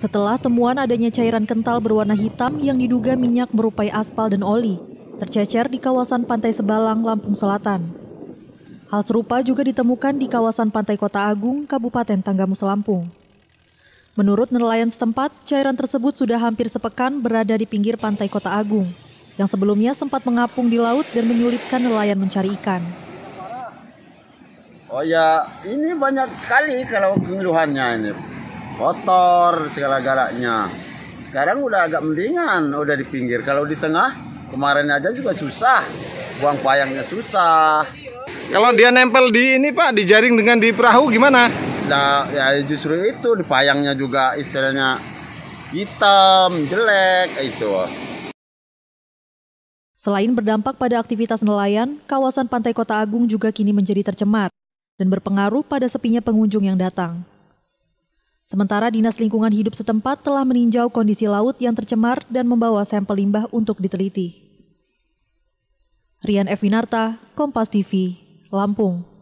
Setelah temuan adanya cairan kental berwarna hitam yang diduga minyak merupai aspal dan oli, tercecer di kawasan Pantai Sebalang, Lampung Selatan. Hal serupa juga ditemukan di kawasan Pantai Kota Agung, Kabupaten Tanggamus Lampung. Menurut nelayan setempat, cairan tersebut sudah hampir sepekan berada di pinggir Pantai Kota Agung, yang sebelumnya sempat mengapung di laut dan menyulitkan nelayan mencari ikan. Oh ya, ini banyak sekali kalau keluhannya ini kotor segala galaknya sekarang udah agak mendingan udah di pinggir kalau di tengah kemarin aja juga susah buang payangnya susah kalau dia nempel di ini pak di jaring dengan di perahu gimana nah, ya justru itu di payangnya juga istilahnya hitam jelek itu Selain berdampak pada aktivitas nelayan, kawasan pantai Kota Agung juga kini menjadi tercemar dan berpengaruh pada sepinya pengunjung yang datang. Sementara Dinas Lingkungan Hidup setempat telah meninjau kondisi laut yang tercemar dan membawa sampel limbah untuk diteliti. Rian Evinarta, Kompas TV, Lampung.